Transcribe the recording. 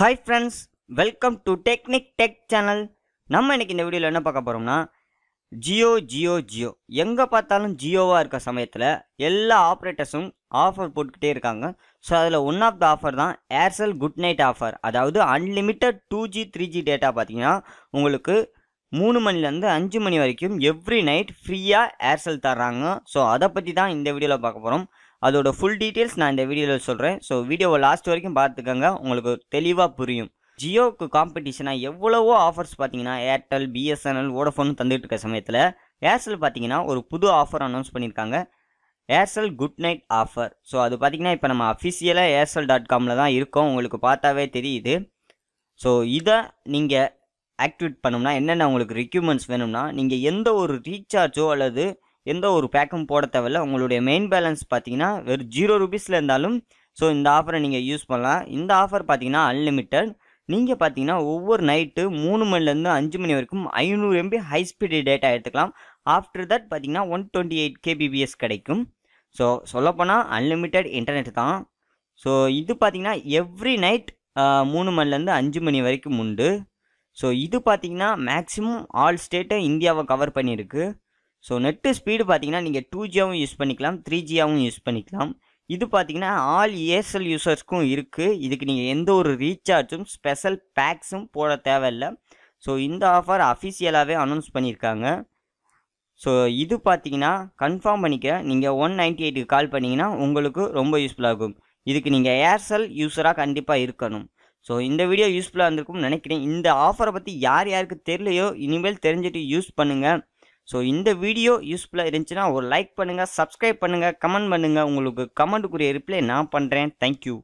hi friends welcome to technic tech channel நம்ம இன்றைக்கி இந்த வீடியோவில் என்ன பார்க்க போகிறோம்னா ஜியோ ஜியோ ஜியோ எங்கே பார்த்தாலும் ஜியோவாக இருக்க சமயத்தில் எல்லா ஆப்ரேட்டர்ஸும் ஆஃபர் போட்டுக்கிட்டே இருக்காங்க ஸோ அதில் ஒன் ஆஃப் த ஆஃபர் தான் ஏர்செல் குட் நைட் ஆஃபர் அதாவது unlimited two G three G data பார்த்தீங்கன்னா உங்களுக்கு மூணு மணிலேருந்து அஞ்சு மணி வரைக்கும் எவ்ரி நைட் ஃப்ரீயாக ஏர்செல் தர்றாங்க ஸோ அதை பற்றி தான் இந்த வீடியோவில் பார்க்க போகிறோம் அதோட ஃபுல் டீட்டெயில்ஸ் நான் இந்த வீடியோவில் சொல்கிறேன் ஸோ வீடியோவை லாஸ்ட் வரைக்கும் பார்த்துக்கோங்க உங்களுக்கு தெளிவாக புரியும் ஜியோவுக்கு காம்படிஷனாக எவ்வளவோ ஆஃபர்ஸ் பார்த்தீங்கன்னா ஏர்டெல் பிஎஸ்என்எல் ஓடஃபோன் தந்துட்டு இருக்க சமயத்தில் ஏர்செல் பார்த்தீங்கன்னா ஒரு புது ஆஃபர் அனௌன்ஸ் பண்ணியிருக்காங்க Aircel good night offer so அது பார்த்தீங்கன்னா இப்போ நம்ம அஃபிஷியலாக ஏர்செல் டாட் காமில் தான் இருக்கோம் உங்களுக்கு பார்த்தாவே தெரியுது ஸோ இதை நீங்கள் ஆக்டிவேட் பண்ணோம்னா என்னென்ன உங்களுக்கு ரெக்யூமெண்ட்ஸ் வேணும்னா நீங்கள் எந்த ஒரு ரீசார்ஜோ அல்லது எந்த ஒரு பேக்கும் போட தேவையில்ல உங்களுடைய மெயின் பேலன்ஸ் பார்த்தீங்கன்னா வெறும் ஜீரோ ருபீஸில் இருந்தாலும் ஸோ இந்த ஆஃபரை நீங்கள் யூஸ் பண்ணலாம் இந்த ஆஃபர் பார்த்தீங்கன்னா அன்லிமிட்டட் நீங்கள் பார்த்தீங்கன்னா ஒவ்வொரு நைட்டு மூணு மணிலேருந்து அஞ்சு மணி வரைக்கும் ஐநூறு எம்பி ஹை ஸ்பீடு டேட்டா எடுத்துக்கலாம் ஆஃப்டர் தட் பார்த்தீங்கன்னா ஒன் டுவெண்ட்டி எயிட் கேபிபிஎஸ் கிடைக்கும் ஸோ சொல்லப்போனால் அன்லிமிட்டெட் இன்டர்நெட் தான் ஸோ இது பார்த்தீங்கன்னா எவ்ரி நைட் மூணு மணிலேருந்து அஞ்சு மணி வரைக்கும் உண்டு ஸோ இது பார்த்தீங்கன்னா மேக்ஸிமம் ஆல் ஸ்டேட்டை இந்தியாவை கவர் பண்ணியிருக்கு ஸோ நெட்டு ஸ்பீடு பார்த்தீங்கன்னா நீங்கள் டூ ஜியாகவும் யூஸ் பண்ணிக்கலாம் த்ரீ ஜியாகவும் யூஸ் பண்ணிக்கலாம் இது பார்த்தீங்கன்னா ஆல் ஏர்செல் யூசர்ஸ்க்கும் இருக்குது இதுக்கு நீங்கள் எந்த ஒரு ரீசார்ஜும் ஸ்பெஷல் பேக்ஸும் போட தேவையில்லை ஸோ இந்த ஆஃபர் அஃபிஷியலாகவே அனௌன்ஸ் பண்ணியிருக்காங்க ஸோ இது பார்த்தீங்கன்னா கன்ஃபார்ம் பண்ணிக்க நீங்கள் ஒன் நைன்டி எயிட்டுக்கு கால் பண்ணிங்கன்னா உங்களுக்கு ரொம்ப யூஸ்ஃபுல்லாக இருக்கும் இதுக்கு நீங்கள் ஏர்செல் யூஸராக கண்டிப்பாக இருக்கணும் ஸோ இந்த வீடியோ யூஸ்ஃபுல்லாக இருந்திருக்கும்னு நினைக்கிறேன் இந்த ஆஃபரை பற்றி யார் யாருக்கு தெரியலையோ இனிமேல் தெரிஞ்சுட்டு யூஸ் பண்ணுங்கள் ஸோ இந்த வீடியோ யூஸ்ஃபுல்லாக இருந்துச்சுன்னா ஒரு லைக் பண்ணுங்கள் சப்ஸ்கிரைப் பண்ணுங்கள் கமெண்ட் பண்ணுங்கள் உங்களுக்கு கமெண்ட்டுக்குரிய ரிப்ளை நான் பண்ணுறேன் தேங்க்யூ